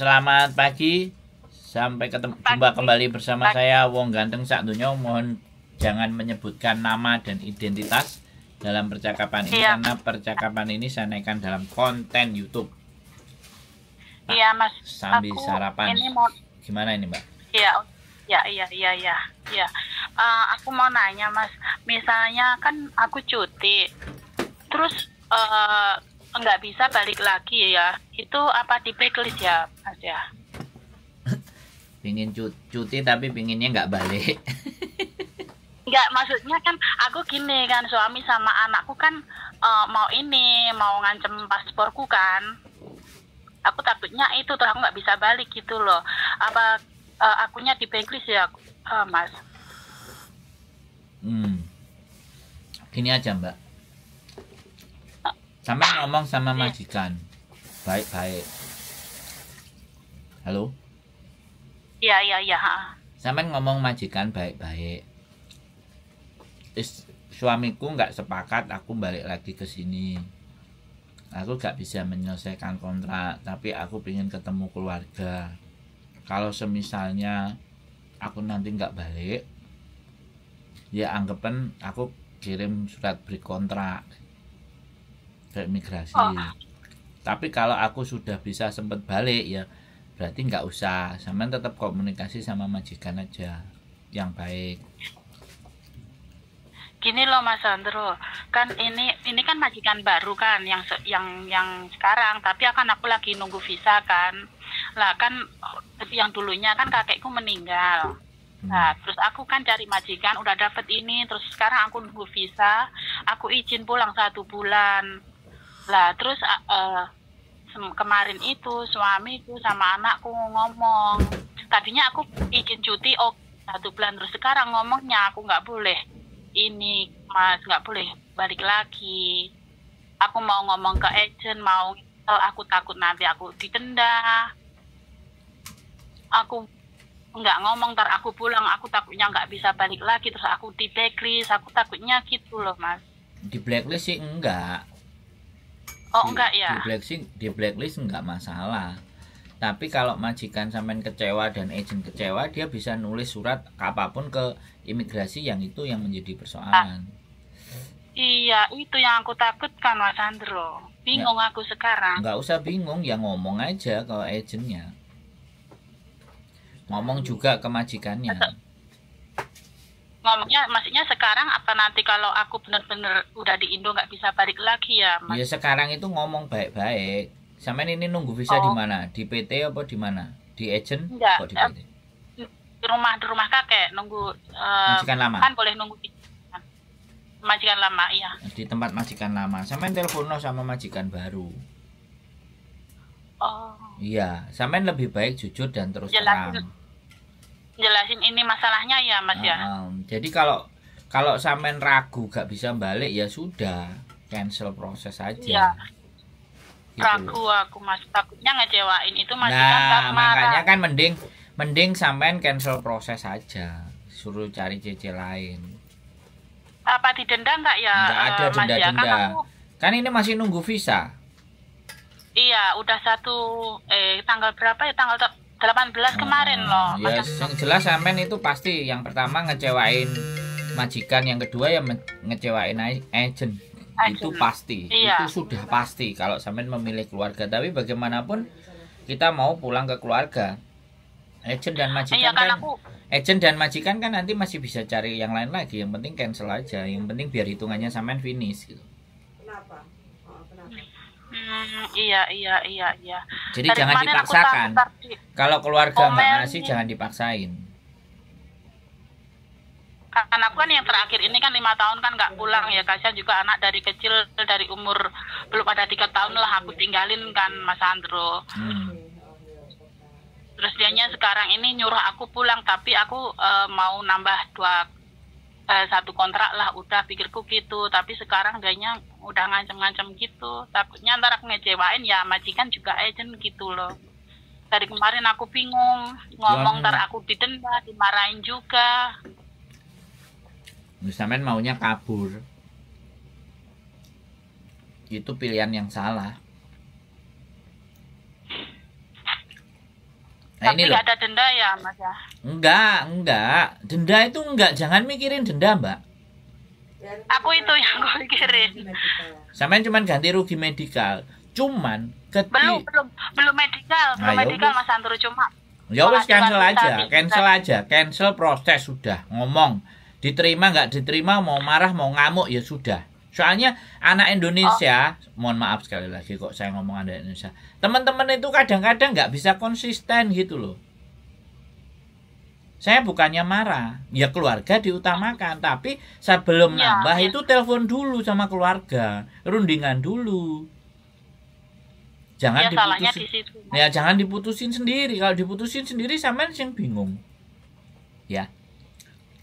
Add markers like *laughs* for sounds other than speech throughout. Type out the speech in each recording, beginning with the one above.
selamat pagi. Sampai ketemu pagi. jumpa kembali bersama pagi. saya Wong Ganteng Sak Mohon jangan menyebutkan nama dan identitas dalam percakapan ini iya. karena percakapan ini saya naikkan dalam konten YouTube. iya, Mas. Sambil aku sarapan. Ini mau... Gimana ini, Mbak? Iya. Oh, ya, iya, iya, iya. Ya. Uh, aku mau nanya, Mas. Misalnya kan aku cuti. Terus uh, nggak bisa balik lagi ya itu apa di backlist ya mas ya *laughs* pingin cuti tapi pinginnya nggak balik *laughs* nggak maksudnya kan aku gini kan suami sama anakku kan uh, mau ini mau ngancem pasporku kan aku takutnya itu tuh aku nggak bisa balik gitu loh apa uh, akunya di backlist ya uh, mas hmm gini aja mbak sampai ngomong sama majikan baik-baik halo iya iya iya sampai ngomong majikan baik-baik suamiku nggak sepakat aku balik lagi ke sini aku nggak bisa menyelesaikan kontrak tapi aku ingin ketemu keluarga kalau semisalnya aku nanti nggak balik ya anggapan aku kirim surat beri kontrak ke imigrasi oh. tapi kalau aku sudah bisa sempat balik ya berarti nggak usah sama tetap komunikasi sama majikan aja yang baik gini loh Mas Andro, kan ini ini kan majikan baru kan yang yang yang sekarang tapi akan aku lagi nunggu visa kan lah kan yang dulunya kan kakekku meninggal hmm. Nah, terus aku kan cari majikan, udah dapet ini, terus sekarang aku nunggu visa, aku izin pulang satu bulan lah terus uh, kemarin itu suamiku sama anakku ngomong tadinya aku izin cuti oh satu bulan terus sekarang ngomongnya aku nggak boleh ini mas nggak boleh balik lagi aku mau ngomong ke agent mau eh, aku takut nanti aku ditenda aku nggak ngomong tar aku pulang aku takutnya nggak bisa balik lagi terus aku di blacklist aku takutnya gitu loh mas di blacklist sih enggak oh di, enggak ya di blacklist di blacklist enggak masalah tapi kalau majikan sampean kecewa dan agent kecewa dia bisa nulis surat apapun ke imigrasi yang itu yang menjadi persoalan ah. Iya, itu yang aku takutkan Mas Andro. Bingung enggak, aku sekarang. Enggak usah bingung, ya ngomong aja ke agennya. Ngomong juga ke majikannya. Betul ngomongnya maksudnya sekarang apa nanti kalau aku benar-benar udah di Indo nggak bisa balik lagi ya mas? ya sekarang itu ngomong baik-baik sama ini nunggu visa oh. di mana di PT apa di mana di agent Enggak. di PT? di rumah di rumah kakek nunggu uh, majikan lama kan boleh nunggu majikan lama iya di tempat majikan lama sama telepon sama majikan baru oh iya sama lebih baik jujur dan terus jelasin, terang jelasin ini masalahnya ya mas ya ah, ah, jadi kalau kalau sampean ragu gak bisa balik ya sudah cancel proses aja ya. gitu. ragu aku mas takutnya ngecewain itu masih nah kan makanya kan mending mending sampean cancel proses aja suruh cari cece lain apa didenda nggak ya nggak eh, ada uh, denda denda ya, kan, kan ini masih nunggu visa iya udah satu eh tanggal berapa ya tanggal 18 kemarin loh. Ah, ya, yang jelas sampean itu pasti yang pertama ngecewain majikan, yang kedua yang ngecewain agent. agent. Itu pasti. Iya. Itu sudah pasti kalau sampean memilih keluarga. Tapi bagaimanapun kita mau pulang ke keluarga. Agent dan majikan iya, kan, kan aku... agent dan majikan kan nanti masih bisa cari yang lain lagi. Yang penting cancel aja. Yang penting biar hitungannya sampean finish gitu. Hmm, iya iya iya iya. Jadi Dari jangan dipaksakan. Di... Kalau keluarga nggak ngasih jangan dipaksain. Karena aku kan yang terakhir ini kan lima tahun kan nggak pulang ya kasihan juga anak dari kecil dari umur belum ada tiga tahun lah aku tinggalin kan Mas Andro. Hmm. Terus dianya sekarang ini nyuruh aku pulang tapi aku uh, mau nambah dua eh, satu kontrak lah udah pikirku gitu tapi sekarang kayaknya udah ngancem-ngancem gitu takutnya antara aku ngecewain ya majikan juga agent gitu loh dari kemarin aku bingung ngomong iya. ntar aku didenda dimarahin juga Nusamen maunya kabur itu pilihan yang salah Nah, Tapi ini ada denda ya, Mas ya? Enggak, enggak. Denda itu enggak. Jangan mikirin denda, Mbak. Aku itu yang gue mikirin. Sampean cuman ganti rugi medikal. Cuman keti... belum belum belum medikal, belum nah, medikal Mas Antru cuma. Ya wes cancel aja, cancel aja, cancel proses sudah. Ngomong diterima nggak diterima, mau marah mau ngamuk ya sudah. Soalnya anak Indonesia, oh. mohon maaf sekali lagi kok saya ngomong anak Indonesia. Teman-teman itu kadang-kadang nggak bisa konsisten gitu loh. Saya bukannya marah, ya keluarga diutamakan, tapi sebelum ya, nambah ya. itu telepon dulu sama keluarga, rundingan dulu. Jangan ya, diputusin. Di situ. Ya, jangan diputusin sendiri. Kalau diputusin sendiri sama yang bingung. Ya.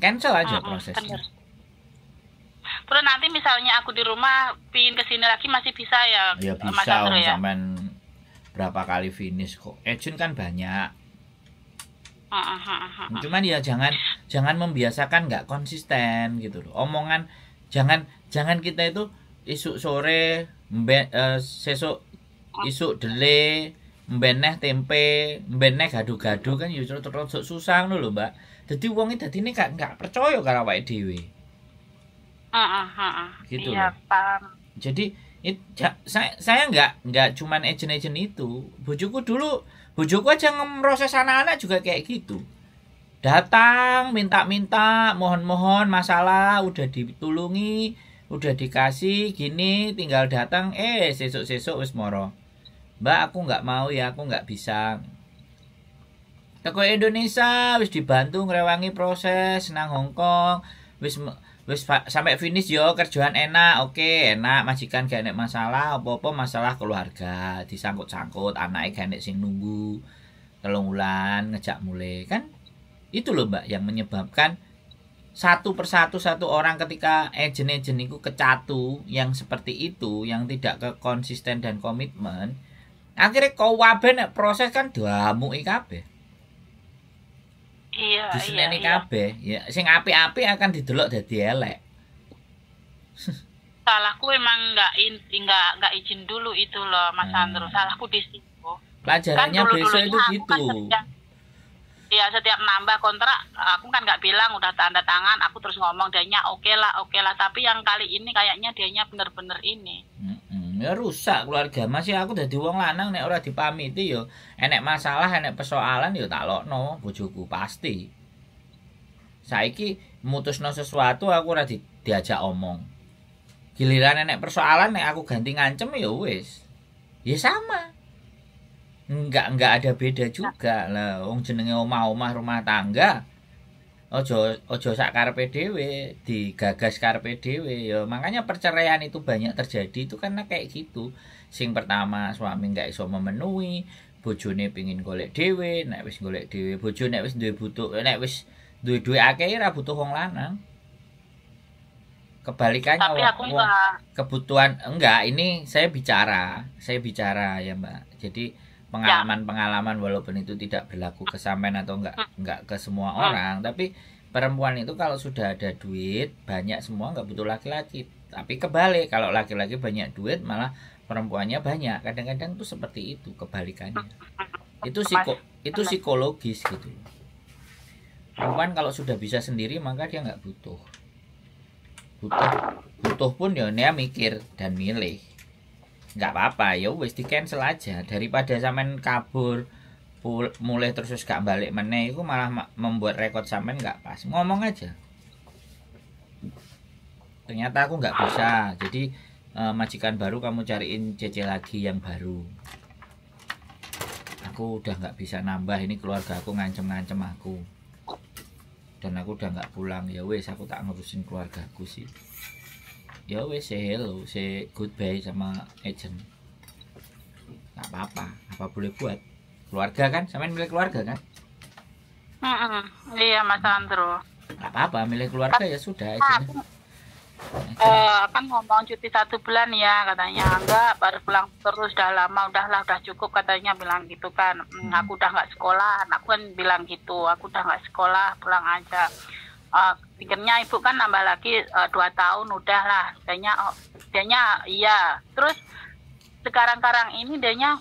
Cancel aja uh -uh, prosesnya. Bener. Terus nanti misalnya aku di rumah pingin sini lagi masih bisa ya? Ya bisa, Mas ya? Zaman berapa kali finish kok? Agent eh, kan banyak. Uh, uh, uh, Cuman ya jangan jangan membiasakan nggak konsisten gitu loh. Omongan jangan jangan kita itu isuk sore mbe, uh, eh, sesuk isuk dele mbeneh tempe mbeneh gaduh-gaduh kan justru ya terus susah loh Mbak. jadi uangnya iki ini gak percaya kalau awake dewi gitu ya, Jadi it, ja, saya saya nggak nggak cuman agent-agent itu. Bujuku dulu, bujuku aja ngemroses anak-anak juga kayak gitu. Datang minta-minta, mohon-mohon masalah udah ditulungi, udah dikasih gini, tinggal datang eh sesuk-sesuk wis moro. Mbak aku nggak mau ya, aku nggak bisa. Teko Indonesia wis dibantu ngerewangi proses nang Hongkong wis wis sampai finish yo kerjaan enak oke okay, enak majikan gak enak masalah apa-apa masalah keluarga disangkut-sangkut anaknya gak enak sing nunggu telung ngejak mulai kan itu loh mbak yang menyebabkan satu persatu satu orang ketika agent-agent itu kecatu yang seperti itu yang tidak ke konsisten dan komitmen akhirnya kau waben proses kan damu ikabe iya iya, iya, kabeh ya sing api-api akan didelok dadi elek *laughs* salahku emang nggak nggak nggak izin dulu itu loh Mas hmm. Andro salahku di situ pelajarannya kan besok itu gitu kan setiap, ya setiap nambah kontrak aku kan nggak bilang udah tanda tangan aku terus ngomong dianya oke okay lah oke okay lah tapi yang kali ini kayaknya dianya bener-bener ini hmm ya rusak keluarga masih aku udah wong lanang nek ora dipamiti yo ya. enek masalah enek persoalan yo ya tak lokno bojoku pasti saiki mutusno sesuatu aku ora di, diajak omong giliran enek persoalan nek aku ganti ngancem yo ya wis ya sama enggak enggak ada beda juga lah wong jenenge omah-omah rumah tangga Ojo ojo sak PDW digagas kar PDW, ya. Makanya perceraian itu banyak terjadi itu karena kayak gitu. Sing pertama suami nggak iso memenuhi, bojone pengin golek DW, nek wis golek DW, bojo nek wis duwe butuh, eh, nek wis duwe duwe akeh ora ya butuh wong lanang. Kebalikannya Tapi aku wong, kebutuhan enggak, ini saya bicara, saya bicara ya, Mbak. Jadi pengalaman-pengalaman ya. walaupun itu tidak berlaku ke sampean atau enggak enggak ke semua orang tapi perempuan itu kalau sudah ada duit banyak semua enggak butuh laki-laki tapi kebalik kalau laki-laki banyak duit malah perempuannya banyak kadang-kadang tuh seperti itu kebalikannya itu psiko itu psikologis gitu perempuan kalau sudah bisa sendiri maka dia enggak butuh butuh butuh pun ya dia mikir dan milih nggak apa-apa ya wis di cancel aja daripada sampean kabur pul- mulai terus gak balik meneh itu malah membuat rekod sampean nggak pas ngomong aja ternyata aku nggak bisa jadi uh, majikan baru kamu cariin cece lagi yang baru aku udah nggak bisa nambah ini keluarga aku ngancem-ngancem aku dan aku udah nggak pulang ya wes aku tak ngurusin keluarga keluargaku sih ya wes say hello say goodbye sama agent nggak apa-apa apa boleh buat keluarga kan samain milik keluarga kan iya mas Andro nggak apa-apa milik keluarga ya sudah agent Uh, kan ngomong cuti satu bulan ya katanya enggak baru pulang terus udah lama udahlah udah cukup katanya bilang gitu kan hmm. aku udah nggak sekolah aku kan bilang gitu aku udah nggak sekolah pulang aja uh, eh, pikirnya ibu kan nambah lagi eh, dua tahun udahlah dianya oh, dianya iya terus sekarang-karang ini dehnya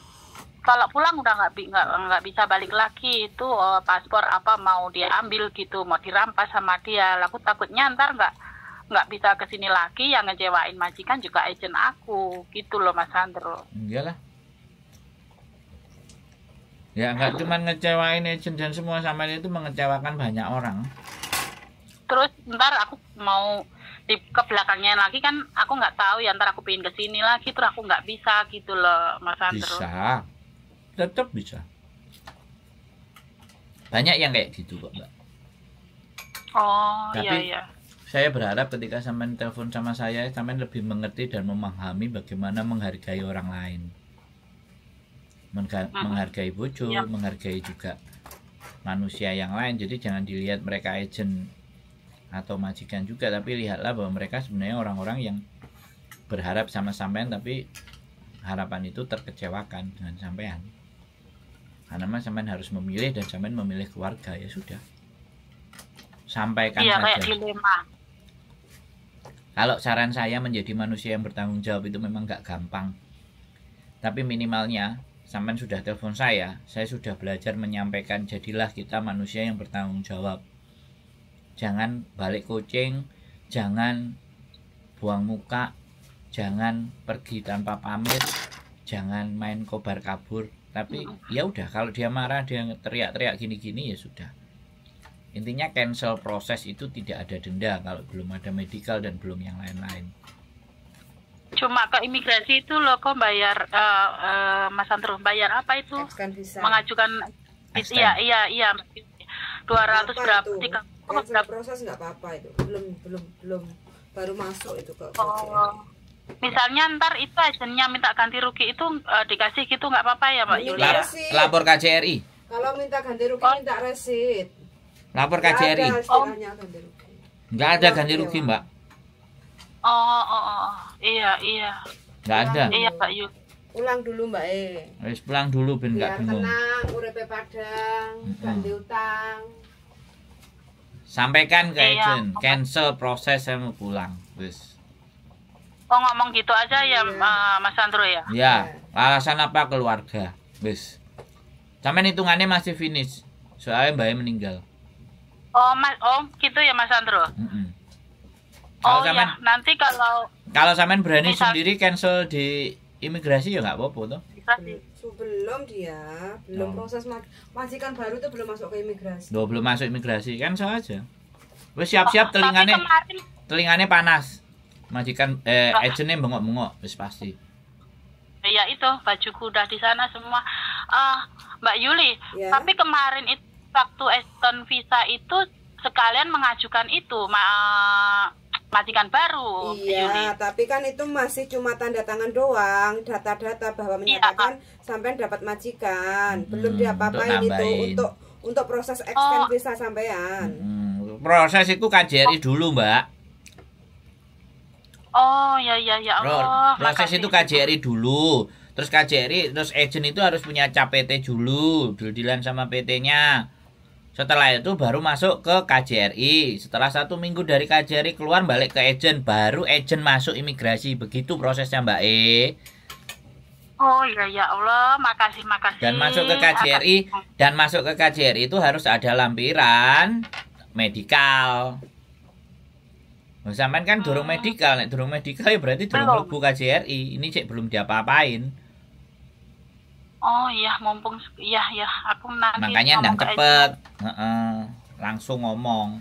kalau pulang udah nggak nggak nggak bisa balik lagi itu uh, paspor apa mau diambil gitu mau dirampas sama dia aku takutnya ntar nggak nggak bisa kesini lagi yang ngecewain majikan juga agent aku gitu loh Mas enggak iyalah ya nggak cuma ngecewain agent dan semua sama itu mengecewakan banyak orang terus ntar aku mau di ke belakangnya lagi kan aku nggak tahu ya ntar aku pingin ke sini lagi terus aku nggak bisa gitu loh Mas Andro. Bisa, tetap bisa. Banyak yang kayak gitu kok Mbak. Oh iya, Tapi, iya iya. Saya berharap ketika sampean telepon sama saya, sampean lebih mengerti dan memahami bagaimana menghargai orang lain. Mengha hmm. Menghargai bocor, ya. menghargai juga manusia yang lain. Jadi jangan dilihat mereka agent atau majikan juga tapi lihatlah bahwa mereka sebenarnya orang-orang yang berharap sama sampean tapi harapan itu terkecewakan dengan sampean karena mas sampean harus memilih dan sampean memilih keluarga ya sudah sampaikan iya, saja kalau saran saya menjadi manusia yang bertanggung jawab itu memang nggak gampang tapi minimalnya sampean sudah telepon saya saya sudah belajar menyampaikan jadilah kita manusia yang bertanggung jawab jangan balik kucing jangan buang muka jangan pergi tanpa pamit jangan main kobar kabur tapi ya udah kalau dia marah dia teriak-teriak gini-gini ya sudah intinya cancel proses itu tidak ada denda kalau belum ada medical dan belum yang lain-lain cuma ke imigrasi itu loh kok bayar uh, uh, Mas Antro bayar apa itu mengajukan iya iya iya 200 berapa proses nggak apa-apa itu. Belum belum belum baru masuk itu ke Oh. Misalnya ntar itu agennya minta ganti rugi itu uh, dikasih gitu nggak apa-apa ya Pak iya, Yuli? lapor KJRI. Kalau minta ganti rugi oh. minta resit. Lapor KJRI. Nggak ada oh. ganti rugi. Nggak ada ganti rugi Mbak. Oh, oh, oh, oh. iya iya. Nggak ada. Iya Pak Yuli pulang dulu mbak E harus pulang dulu ben nggak bingung tenang urepe padang ganti utang Sampaikan ke iya, iya. agent, okay. cancel proses saya mau pulang. terus Oh ngomong gitu aja ya uh, Mas Andro ya. Ya, alasan apa keluarga? bis Sampeyan hitungannya masih finish. Soalnya mbaknya meninggal. Oh, Mas, oh gitu ya Mas Andro. Mm -mm. Kalau oh samen, ya, nanti kalau kalau sampean berani misal, sendiri cancel di imigrasi ya nggak apa-apa tuh. Imigrasi belum dia belum no. Oh. proses majikan baru tuh belum masuk ke imigrasi Duh, belum masuk imigrasi kan saja aja wes siap-siap oh, telinganya kemarin... telingane panas majikan eh oh. agennya bengok-bengok wes pasti ya itu bajuku udah di sana semua uh, Mbak Yuli yeah. tapi kemarin itu waktu Eston visa itu sekalian mengajukan itu ma majikan baru. Iya, tapi kan itu masih cuma tanda tangan doang, data-data bahwa iya, menyatakan iya, sampai dapat majikan, hmm, belum diapa-apain itu untuk untuk proses extend oh. visa sampean. Hmm, proses itu KJRI oh. dulu, Mbak. Oh, ya ya ya Allah. proses itu KJRI dulu. Terus KJRI, terus agent itu harus punya cap PT dulu, dulu dilan sama PT-nya setelah itu baru masuk ke KJRI. Setelah satu minggu dari KJRI keluar balik ke agent, baru agent masuk imigrasi. Begitu prosesnya Mbak E. Oh iya ya Allah, makasih makasih. Dan masuk ke KJRI dan masuk ke KJRI itu harus ada lampiran medikal. Sampai kan dorong hmm. medikal, nek dorong medikal ya berarti dorong mlebu KJRI. Ini cek belum diapa-apain. Oh iya, mumpung iya iya, aku nanti makanya ndak cepet. Uh -uh. langsung ngomong.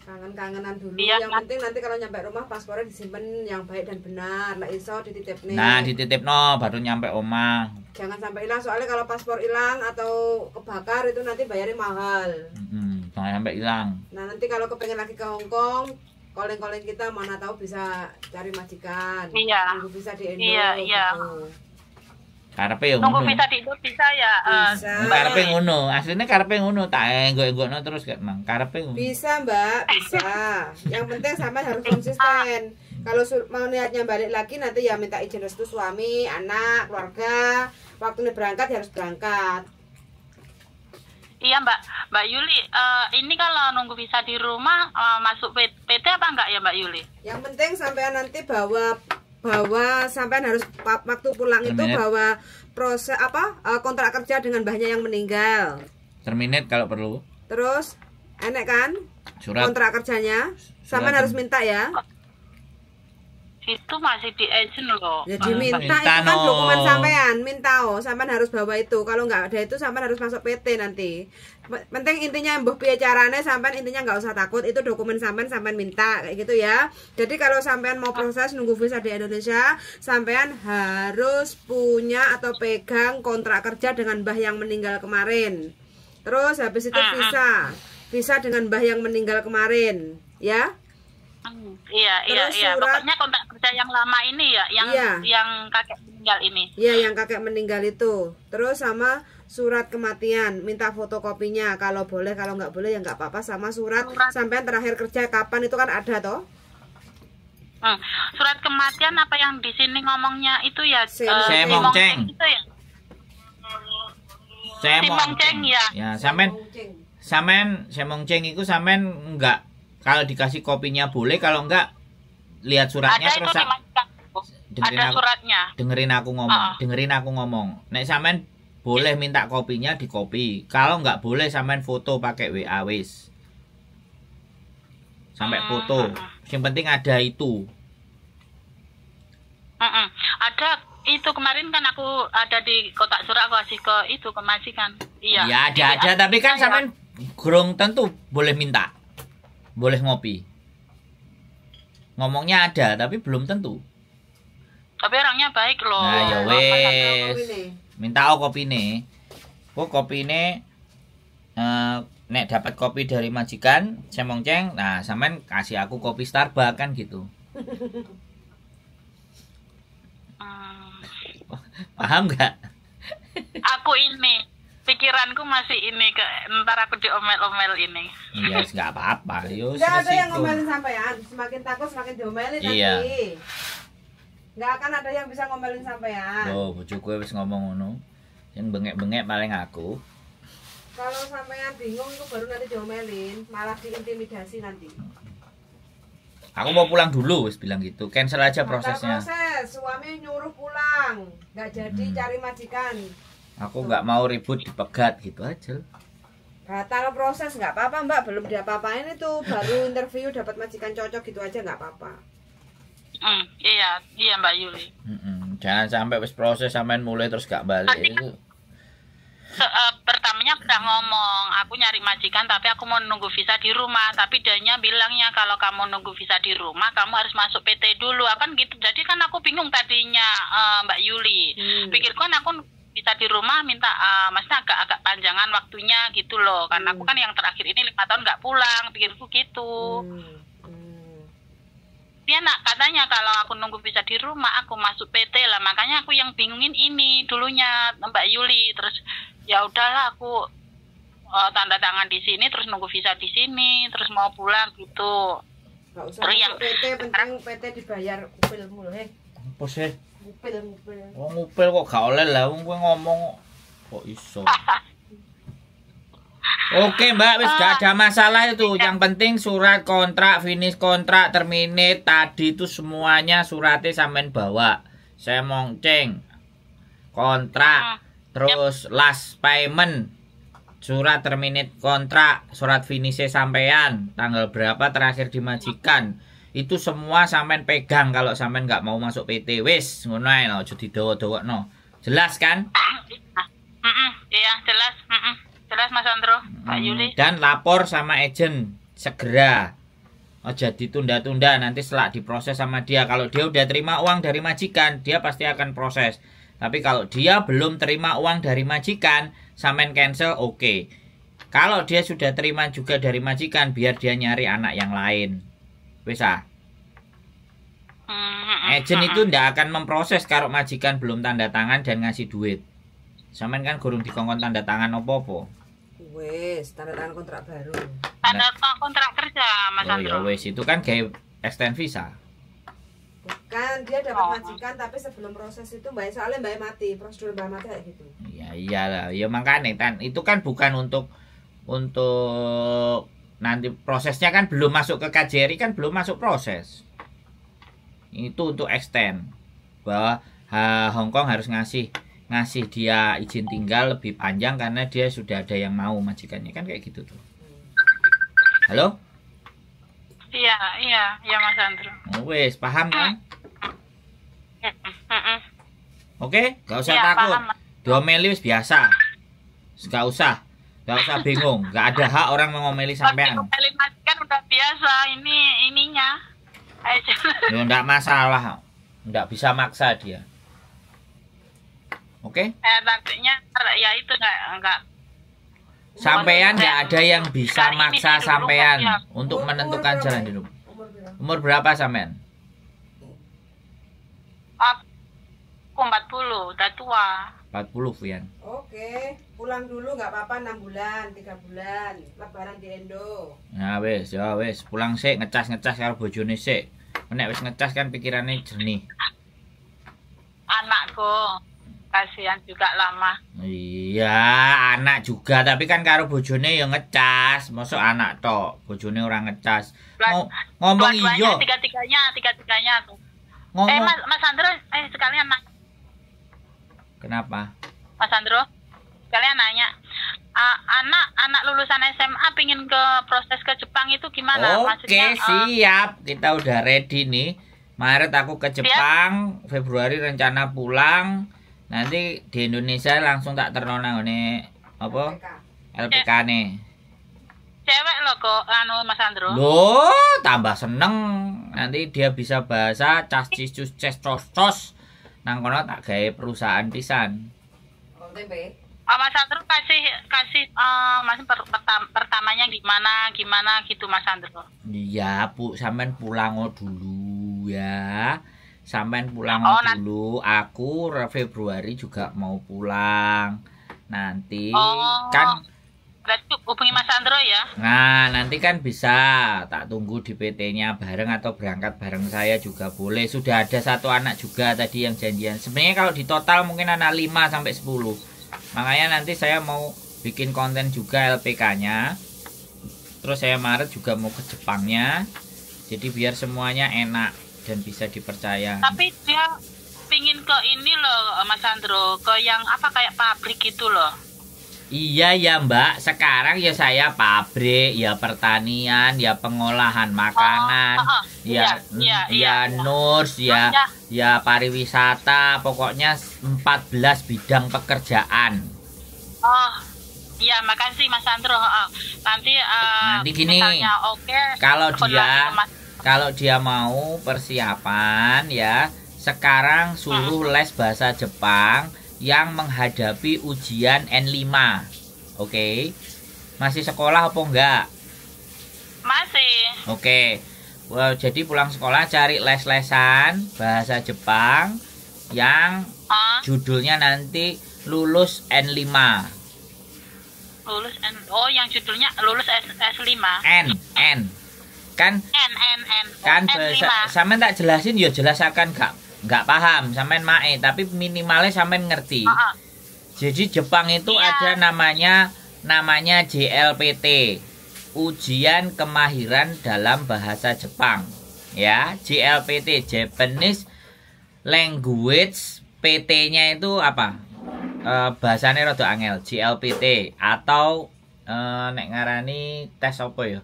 Kangen-kangenan dulu. Iya, yang kan? penting nanti kalau nyampe rumah paspornya disimpan yang baik dan benar. Lah iso dititip nih. Nah, dititip no baru nyampe omah. Jangan sampai hilang soalnya kalau paspor hilang atau kebakar itu nanti bayarnya mahal. -hmm. Jangan sampai hilang. Nah, nanti kalau kepengen lagi ke Hong Hongkong calling-calling kita mana tahu bisa cari majikan. Iya. Bisa di Indonesia. Iya, iya. Gitu karepe yo ngono. bisa tidur bisa ya. Eh, bisa. Uh, karepe ngono. Asline karepe ngono, tak terus gak nang. Karepe ngono. Bisa, Mbak, bisa. Yang penting sama harus konsisten. Kalau mau niatnya balik lagi nanti ya minta izin restu suami, anak, keluarga. Waktunya berangkat ya harus berangkat. Iya Mbak, Mbak Yuli, uh, ini kalau nunggu bisa di rumah uh, masuk PT apa enggak ya Mbak Yuli? Yang penting sampai nanti bawa bahwa sampai harus waktu pulang terminate. itu bahwa proses apa eh, kontrak kerja dengan banyak yang meninggal terminate kalau perlu terus enek kan surat kontrak kerjanya sampai harus minta ya itu masih di engine loh. Ya diminta minta itu kan no. dokumen sampean, minta oh, sampean harus bawa itu. Kalau nggak ada itu sampean harus masuk PT nanti. Penting intinya mbuh piye carane sampean intinya nggak usah takut, itu dokumen sampean sampean minta kayak gitu ya. Jadi kalau sampean mau proses nunggu visa di Indonesia, sampean harus punya atau pegang kontrak kerja dengan mbah yang meninggal kemarin. Terus habis itu ah, ah. visa. Visa dengan mbah yang meninggal kemarin, ya. Iya, iya, Terus iya, iya. Surat, Pokoknya kontak kerja yang lama ini ya, yang iya. yang kakek meninggal ini. Iya, yang kakek meninggal itu. Terus sama surat kematian, minta fotokopinya kalau boleh, kalau nggak boleh ya nggak apa-apa sama surat, surat sampai terakhir kerja kapan itu kan ada toh? Hmm. Surat kematian apa yang di sini ngomongnya itu ya Semong uh, Ceng. Itu ya. Semong Ceng ya. Ya, sampean sampean Semong Ceng itu sampean enggak kalau dikasih kopinya boleh kalau enggak lihat suratnya ada terus dengerin ada aku, suratnya dengerin aku ngomong uh. dengerin aku ngomong nek sampean boleh minta kopinya di kopi kalau enggak boleh sampean foto pakai WA wis sampai hmm. foto yang penting ada itu uh -uh. ada itu kemarin kan aku ada di kotak surat aku kasih ke itu ke majikan iya iya ada ada iya. tapi kan iya. sampean gurung tentu boleh minta boleh ngopi. Ngomongnya ada tapi belum tentu. Tapi orangnya baik loh. Nah, ya wes. Minta aku kopi nih. Kok kopi nih eh, uh, nek dapat kopi dari majikan, cemongceng, nah samen kasih aku kopi Starbucks kan gitu. Hmm. *laughs* Paham nggak? Aku ini pikiranku masih ini ke ntar aku diomel-omel ini. Iya, yes, nggak apa-apa. Yus, nggak ada yang ngomelin sampean. Semakin takut semakin diomelin iya. nanti. Nggak akan ada yang bisa ngomelin sampean. Loh, bojoku wis ngomong ngono. Yang bengek-bengek paling aku. Kalau sampean bingung tuh baru nanti diomelin, malah diintimidasi nanti. Aku mau pulang dulu, wis bilang gitu. Cancel aja prosesnya. proses, suami nyuruh pulang, nggak jadi hmm. cari majikan aku nggak mau ribut dipegat gitu aja batal proses nggak apa-apa mbak belum diapa-apain itu baru *laughs* interview dapat majikan cocok gitu aja nggak apa-apa mm, iya iya mbak Yuli mm -mm. jangan sampai proses sampai mulai terus gak balik Nanti, itu kan se uh, pertamanya udah ngomong aku nyari majikan tapi aku mau nunggu visa di rumah tapi danya bilangnya kalau kamu nunggu visa di rumah kamu harus masuk PT dulu akan gitu jadi kan aku bingung tadinya uh, Mbak Yuli hmm. pikirkan aku bisa di rumah minta uh, maksudnya agak-agak panjangan waktunya gitu loh karena hmm. aku kan yang terakhir ini lima tahun nggak pulang pikirku gitu hmm, hmm. dia nak katanya kalau aku nunggu bisa di rumah aku masuk PT lah makanya aku yang bingungin ini dulunya Mbak Yuli terus ya udahlah aku uh, tanda tangan di sini terus nunggu visa di sini terus mau pulang gitu nggak usah terus yang PT penting PT dibayar kupilmu heh pos Posen ngupil ngupil wong oh, ngupil kok gak oleh lah wong ngomong kok iso *laughs* Oke mbak, wis gak ada ah. masalah itu. Yang penting surat kontrak, finish kontrak, terminate tadi itu semuanya suratnya sampean bawa. Saya mongceng kontrak, ah. terus last payment, surat terminate kontrak, surat finishnya sampean, tanggal berapa terakhir dimajikan itu semua sampean pegang kalau sampean nggak mau masuk PT wis ngono ae jadi doa doa no jelas kan iya jelas jelas Mas Andro Pak Yuli dan lapor sama agent segera jadi ditunda-tunda nanti setelah diproses sama dia kalau dia udah terima uang dari majikan dia pasti akan proses tapi kalau dia belum terima uang dari majikan sampean cancel oke okay. kalau dia sudah terima juga dari majikan biar dia nyari anak yang lain Wisa. Mm-hmm. Agent itu ndak akan memproses kalau majikan belum tanda tangan dan ngasih duit. Saman kan gurung dikongkon tanda tangan opo-opo. Wes, tanda tangan kontrak baru. Tanda tangan kontrak kerja, Mas oh, iya, Andro. Oh ya wes, itu kan kayak extend visa. Bukan, dia dapat oh. majikan tapi sebelum proses itu mbak soalnya mbak mati, prosedur mbak mati kayak gitu. Iya iyalah, ya makanya kan itu kan bukan untuk untuk nanti prosesnya kan belum masuk ke KJRI kan belum masuk proses itu untuk extend bahwa Hong Kong harus ngasih ngasih dia izin tinggal lebih panjang karena dia sudah ada yang mau majikannya kan kayak gitu tuh halo iya iya iya Mas Andrew oh, wes paham hmm. kan hmm, hmm, oke okay? gak usah ya, takut paham. domeli biasa gak usah Gak usah bingung, gak ada hak orang mengomeli sampean. Ngomelin Mas kan udah biasa ini ininya. Ayo. Ya enggak masalah. Enggak bisa maksa dia. Oke? Okay? Eh maksudnya ya itu enggak enggak Sampean gak ada yang bisa maksa sampean untuk menentukan jalan hidup. Umur berapa sampean? Aku 40, udah tua. 40 Fuyan. Oke, pulang dulu nggak apa-apa 6 bulan, 3 bulan, lebaran di Endo. Nah wes, ya wes, ya, pulang sih ngecas-ngecas karo bojone sih. Menek wis ngecas kan pikirannya jernih. Anakku kasihan juga lama. Iya, anak juga tapi kan karo bojone yang ngecas, masuk anak tok, bojone orang ngecas. Ng ngomong iya. Tiga-tiganya, tiga-tiganya tuh. Ngomong. Eh Mas, Mas Andre, eh sekalian Mas Kenapa? Mas Andro, kalian nanya anak-anak lulusan SMA pingin ke proses ke Jepang itu gimana? Oke Maksudnya, eh, siap, uh, kita udah ready nih. Maret aku ke Jepang, siap? Februari rencana pulang. Nanti di Indonesia langsung tak ternonang nih apa? LPK nih. Cewek lo kok anu Mas Andro. Loh, tambah seneng. Nanti dia bisa bahasa cas cis cus nang kono tak gawe perusahaan pisan. Mas Andro kasih kasih uh, mas per, pertam, pertamanya gimana gimana gitu Mas Andro. Iya bu, sampean pulang dulu ya. Sampean pulang oh, dulu. Aku Februari juga mau pulang. Nanti oh. kan Berarti hubungi Mas Andro ya. Nah, nanti kan bisa tak tunggu di PT-nya bareng atau berangkat bareng saya juga boleh. Sudah ada satu anak juga tadi yang janjian. Sebenarnya kalau di total mungkin anak 5 sampai 10. Makanya nanti saya mau bikin konten juga LPK-nya. Terus saya Maret juga mau ke Jepangnya. Jadi biar semuanya enak dan bisa dipercaya. Tapi dia pingin ke ini loh Mas Andro, ke yang apa kayak pabrik gitu loh. Iya ya mbak, sekarang ya saya pabrik, ya pertanian, ya pengolahan makanan, oh, oh, oh. ya iya, iya, mm, ya iya, iya. nurs, ya oh, iya. ya pariwisata, pokoknya 14 bidang pekerjaan. Oh, iya makasih Mas Uh, Nanti uh, nanti gini, okay, kalau dia kalau dia mau persiapan ya, sekarang suruh hmm. les bahasa Jepang yang menghadapi ujian N5. Oke. Okay. Masih sekolah apa enggak? Masih. Oke. Okay. Well, jadi pulang sekolah cari les-lesan bahasa Jepang yang huh? judulnya nanti lulus N5. Lulus N Oh, yang judulnya lulus S, S5. N N. Kan N N N. Oh, kan N5. sama tak jelasin ya jelasakan Kak nggak paham sampean mae tapi minimalnya sampean ngerti uh -huh. jadi Jepang itu yeah. ada namanya namanya JLPT ujian kemahiran dalam bahasa Jepang ya JLPT Japanese Language PT-nya itu apa e, bahasanya rada angel JLPT atau e, nek ngarani tes apa ya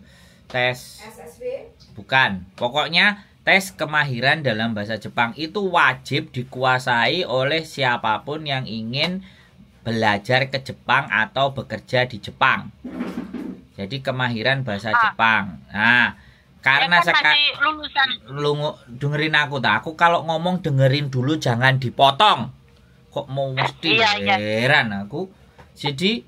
tes SSB bukan pokoknya Tes kemahiran dalam bahasa Jepang itu wajib dikuasai oleh siapapun yang ingin belajar ke Jepang atau bekerja di Jepang. Jadi kemahiran bahasa ah. Jepang. Nah, karena sekarang dengerin aku tak aku kalau ngomong dengerin dulu jangan dipotong kok mau mesti iya, iya. heran aku jadi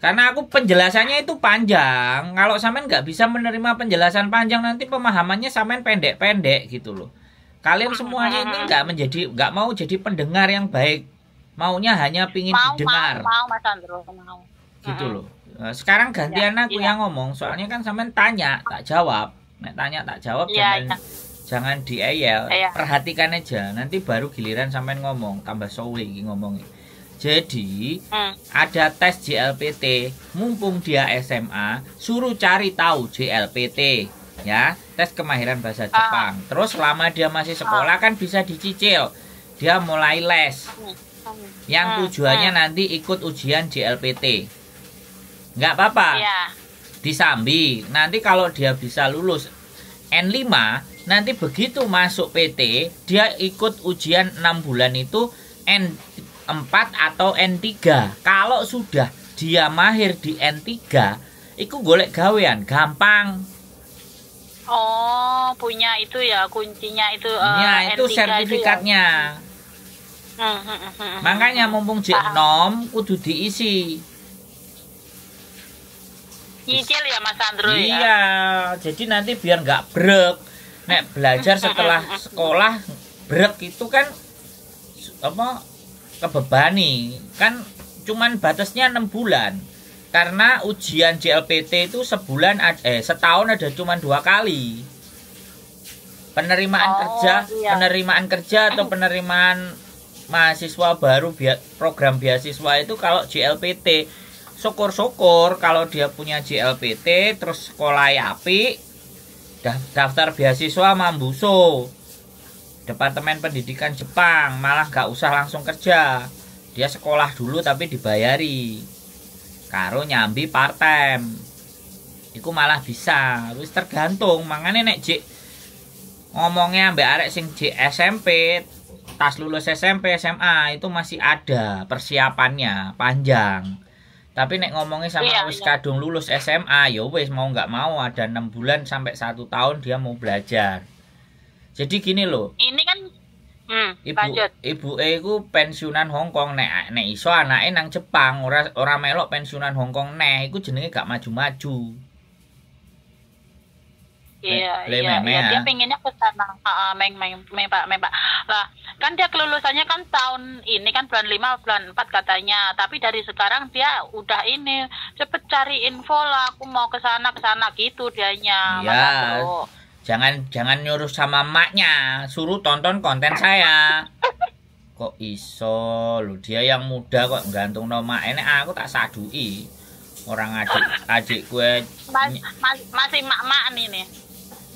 karena aku penjelasannya itu panjang. Kalau Samen nggak bisa menerima penjelasan panjang nanti pemahamannya Samen pendek-pendek gitu loh. Kalian semuanya ini *laughs* nggak menjadi nggak mau jadi pendengar yang baik. Maunya hanya pingin mau, didengar. Mau, mau, Mas Andro, mau. Gitu loh. Eh, sekarang gantian ya, aku ya. yang ngomong. Soalnya kan Samen tanya, tak jawab. Nek tanya tak jawab ya, jangan ya. jangan dieyel. Ya. Perhatikan aja. Nanti baru giliran Samen ngomong, tambah sowi ngomongnya jadi hmm. ada tes JLPT, mumpung dia SMA, suruh cari tahu JLPT, ya, tes kemahiran bahasa ah. Jepang. Terus selama dia masih sekolah ah. kan bisa dicicil. Dia mulai les. Hmm. Yang hmm. tujuannya hmm. nanti ikut ujian JLPT. Nggak apa-apa. yeah. Disambi. Nanti kalau dia bisa lulus N5, nanti begitu masuk PT, dia ikut ujian 6 bulan itu N 4 atau N3 kalau sudah dia mahir di N3 itu golek gawean gampang oh punya itu ya kuncinya itu uh, ya itu N3 sertifikatnya itu ya. Hmm, hmm, hmm, Makanya mumpung J6 kudu diisi. Nyicil ya Mas Andro ya? iya, ya. jadi nanti biar nggak brek. Nek belajar setelah sekolah brek itu kan apa kebebani kan cuman batasnya enam bulan karena ujian JLPT itu sebulan eh setahun ada cuman dua kali penerimaan oh, kerja iya. penerimaan kerja atau penerimaan mahasiswa baru biar program beasiswa itu kalau JLPT syukur-syukur kalau dia punya JLPT terus sekolah api daftar beasiswa mambuso Departemen Pendidikan Jepang malah gak usah langsung kerja dia sekolah dulu tapi dibayari karo nyambi part time itu malah bisa terus tergantung makanya nek jik ngomongnya ambek arek sing jik SMP tas lulus SMP SMA itu masih ada persiapannya panjang tapi nek ngomongnya sama iya, wis iya. kadung lulus SMA ya wis mau nggak mau ada enam bulan sampai satu tahun dia mau belajar jadi gini loh. Ini kan hmm, ibu lanjut. ibu e ku pensiunan Hongkong nek nek iso anake nang Jepang ora ora melok pensiunan Hong Kong nek iku jenenge gak maju-maju. Iya, iya, iya, dia ah. pengennya ke sana. Uh, ah, ah, meng, meng, meng, pak, meng, pak. Lah, kan dia kelulusannya kan tahun ini kan bulan 5, bulan 4 katanya. Tapi dari sekarang dia udah ini cepet cari info lah. Aku mau ke sana, ke sana gitu dianya. Iya. Jangan jangan nyuruh sama maknya, suruh tonton konten saya. Kok iso lu dia yang muda kok gantung nama ini aku tak sadui. Orang adik adik gue masih mak-mak nih nih.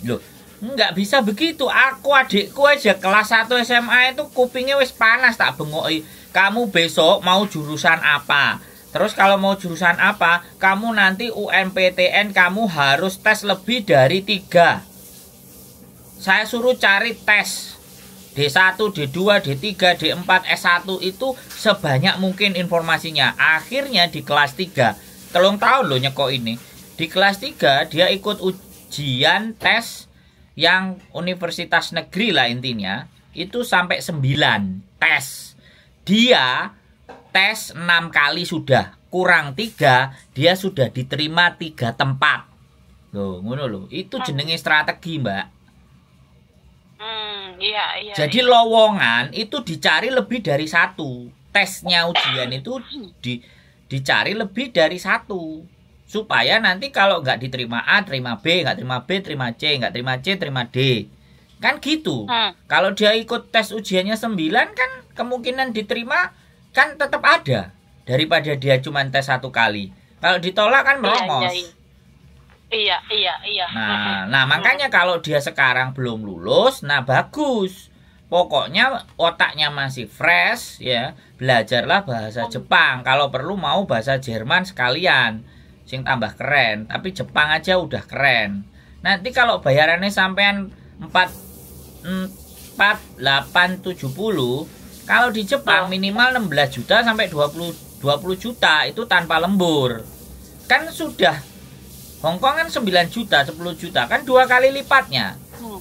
lu nggak bisa begitu aku adikku aja kelas 1 SMA itu kupingnya wis panas tak bengok kamu besok mau jurusan apa terus kalau mau jurusan apa kamu nanti UNPTN kamu harus tes lebih dari tiga saya suruh cari tes D1, D2, D3, D4, S1 itu sebanyak mungkin informasinya. Akhirnya di kelas 3, telung tahun loh nyekok ini. Di kelas 3 dia ikut ujian tes yang universitas negeri lah intinya. Itu sampai 9 tes. Dia tes 6 kali sudah. Kurang 3, dia sudah diterima 3 tempat. Loh, ngono loh. Itu jenenge strategi, Mbak Hmm, iya, iya, Jadi iya. lowongan itu dicari lebih dari satu. Tesnya hmm. ujian itu di, dicari lebih dari satu supaya nanti kalau nggak diterima A terima B nggak terima B terima C nggak terima C terima D kan gitu hmm. kalau dia ikut tes ujiannya 9 kan kemungkinan diterima kan tetap ada daripada dia cuma tes satu kali kalau ditolak kan iya, iya, melongos ya, ya, ya. Iya, iya, iya. Nah, nah makanya kalau dia sekarang belum lulus, nah bagus. Pokoknya otaknya masih fresh ya. Belajarlah bahasa Jepang. Kalau perlu mau bahasa Jerman sekalian. Sing tambah keren, tapi Jepang aja udah keren. Nanti kalau bayarannya sampean 4 puluh, kalau di Jepang minimal 16 juta sampai 20 20 juta itu tanpa lembur. Kan sudah Hongkong kan 9 juta 10 juta kan dua kali lipatnya hmm.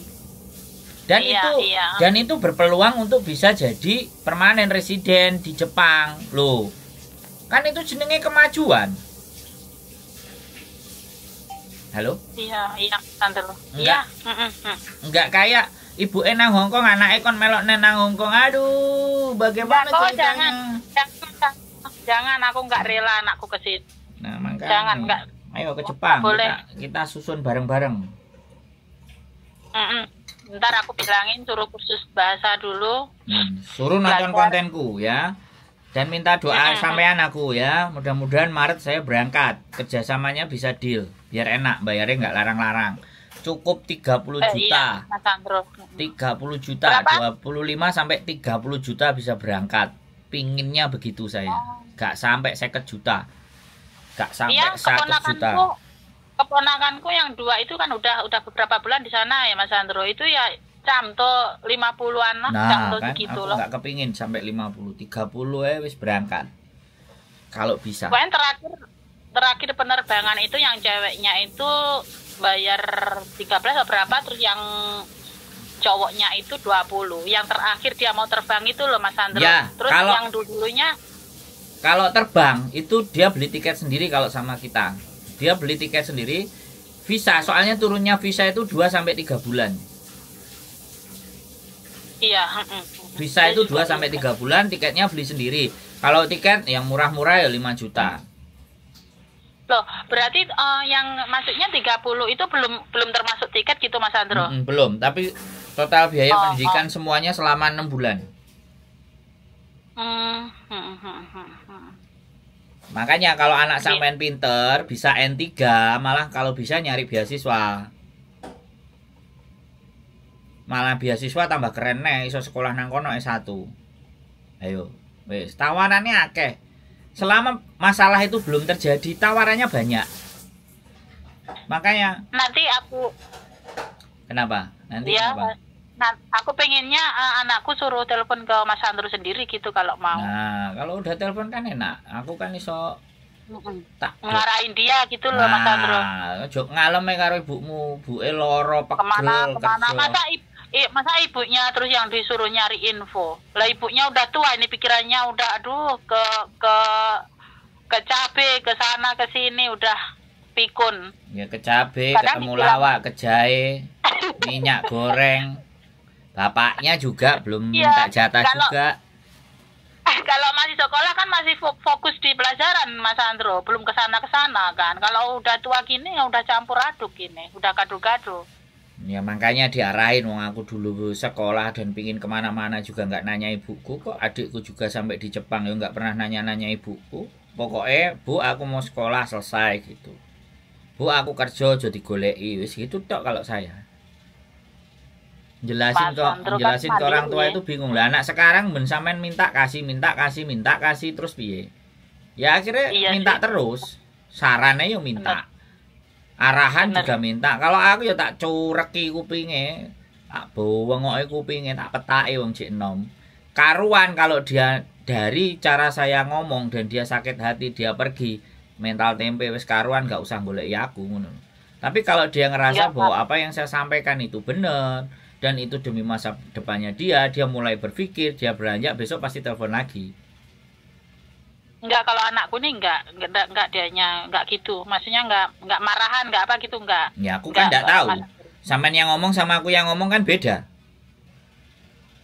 dan iya, itu iya. dan itu berpeluang untuk bisa jadi permanen residen di Jepang loh kan itu jenenge kemajuan halo iya iya tante lo iya enggak kayak ibu enang Hongkong anak ekon melok nenang Hongkong aduh bagaimana ceritanya jangan, jangan jangan aku nggak rela anakku ke situ nah, jangan nggak Ayo ke Jepang. Boleh. Kita, kita susun bareng-bareng. Mm -mm. Ntar aku bilangin suruh kursus bahasa dulu. Hmm. Suruh nonton Belajar. kontenku ya. Dan minta doa mm -hmm. sampean aku ya. Mudah-mudahan Maret saya berangkat. Kerjasamanya bisa deal. Biar enak bayarnya nggak larang-larang. Cukup 30 eh, juta. Iya, 30 juta, Berapa? 25 sampai 30 juta bisa berangkat. Pinginnya begitu saya. Oh. Nggak sampai 50 juta Gak sampai yang 100 juta. Keponakanku yang dua itu kan udah udah beberapa bulan di sana ya Mas Andro. Itu ya cam tuh 50-an lah, nah, tuh kan, segitu aku loh. Gak kepingin sampai 50, 30 eh wis berangkat. Kalau bisa. Pokoknya terakhir terakhir penerbangan itu yang ceweknya itu bayar 13 atau berapa terus yang cowoknya itu 20 yang terakhir dia mau terbang itu loh Mas Andro ya, terus kalau, yang dulu-dulunya kalau terbang itu dia beli tiket sendiri kalau sama kita. Dia beli tiket sendiri visa. Soalnya turunnya visa itu 2 sampai tiga bulan. Iya, Visa itu 2 sampai tiga bulan, tiketnya beli sendiri. Kalau tiket yang murah-murah ya 5 juta. Loh, berarti uh, yang tiga 30 itu belum belum termasuk tiket gitu Mas Andro? Mm -hmm, belum, tapi total biaya oh, pendidikan oh. semuanya selama enam bulan. Mm Makanya kalau anak iya. sampean pinter bisa N3 malah kalau bisa nyari beasiswa. Malah beasiswa tambah keren nih iso sekolah nang kono S1. Ayo, wis tawarannya akeh. Selama masalah itu belum terjadi, tawarannya banyak. Makanya nanti aku Kenapa? Nanti ya, kenapa? Nah, aku pengennya uh, anakku suruh telepon ke Mas Andro sendiri gitu kalau mau. Nah, kalau udah telepon kan enak. Aku kan iso tak ngarahin dia gitu loh nah, Mas Andro. ya ngaleme karo ibumu, buke loro pegel. Kemana kemana masa ibu Eh, masa ibunya terus yang disuruh nyari info lah ibunya udah tua ini pikirannya udah aduh ke ke ke cabe ke sana ke sini udah pikun ya ke cabe ketemu lawak ke jahe *laughs* minyak goreng Bapaknya juga belum ya, minta jatah kalau, juga. Eh, kalau masih sekolah kan masih fokus di pelajaran Mas Andro, belum kesana kesana kan. Kalau udah tua gini ya udah campur aduk gini, udah gaduh-gaduh. Ya makanya diarahin wong aku dulu sekolah dan pingin kemana-mana juga nggak nanya ibuku kok adikku juga sampai di Jepang ya nggak pernah nanya-nanya ibuku pokoknya bu aku mau sekolah selesai gitu bu aku kerja jadi golek wis gitu tok kalau saya jelasin ke jelasin kan ke orang tua ya. itu bingung lah anak sekarang ben minta kasih minta kasih minta kasih terus piye ya akhirnya iya, minta sih. terus sarannya yuk minta Bener. arahan Bener. juga minta kalau aku ya tak cureki kupingnya, tak bawa kupingnya tak petai wong cik nom karuan kalau dia dari cara saya ngomong dan dia sakit hati dia pergi mental tempe wes karuan gak usah boleh ya aku tapi kalau dia ngerasa ya, bahwa apa yang saya sampaikan itu benar dan itu demi masa depannya dia dia mulai berpikir dia beranjak besok pasti telepon lagi Enggak kalau anakku nih enggak enggak enggak dianya enggak gitu. Maksudnya enggak enggak marahan, enggak apa gitu enggak. Ya aku enggak, kan enggak tahu. Saman yang ngomong sama aku yang ngomong kan beda.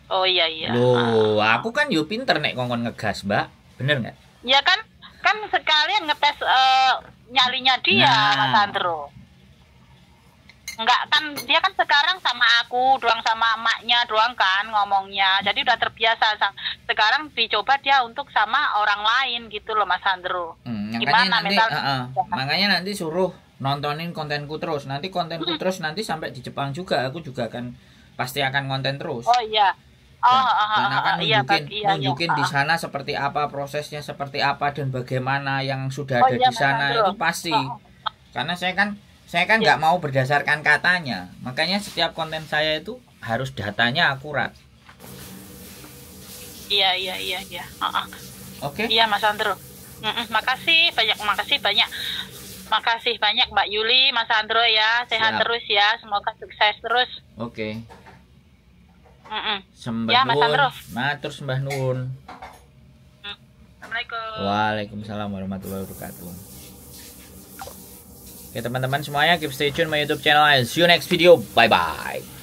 Oh iya iya. Loh, ah. aku kan yuk pinter nek ngomong ngegas, Mbak. Bener enggak? Ya kan kan sekalian ngetes uh, nyalinya dia nah, Mas Andro. Enggak kan dia kan sekarang sama aku doang sama emaknya doang kan ngomongnya. Jadi udah terbiasa. Sekarang dicoba dia untuk sama orang lain gitu loh Mas Andro. Hmm, Gimana nanti, Uh, uh, makanya nanti suruh nontonin kontenku terus. Nanti kontenku terus nanti sampai di Jepang juga aku juga akan pasti akan konten terus. Oh iya. Oh, ah, ah, dan, akan oh, nunjukin, iya, iya, nunjukin iya, di sana seperti apa prosesnya seperti apa dan bagaimana yang sudah oh, ada iya, di sana itu pasti. Oh. Karena saya kan saya kan nggak mau berdasarkan katanya makanya setiap konten saya itu harus datanya akurat iya iya iya iya uh -uh. oke okay. iya mas Andro mm -mm, makasih banyak makasih banyak makasih banyak mbak Yuli mas Andro ya sehat Siap. terus ya semoga sukses terus oke okay. ya, Mas Andro. Matur sembah nun mm. Assalamualaikum. Waalaikumsalam warahmatullahi wabarakatuh. Oke teman-teman semuanya keep stay tune my YouTube channel I'll see you next video. Bye bye.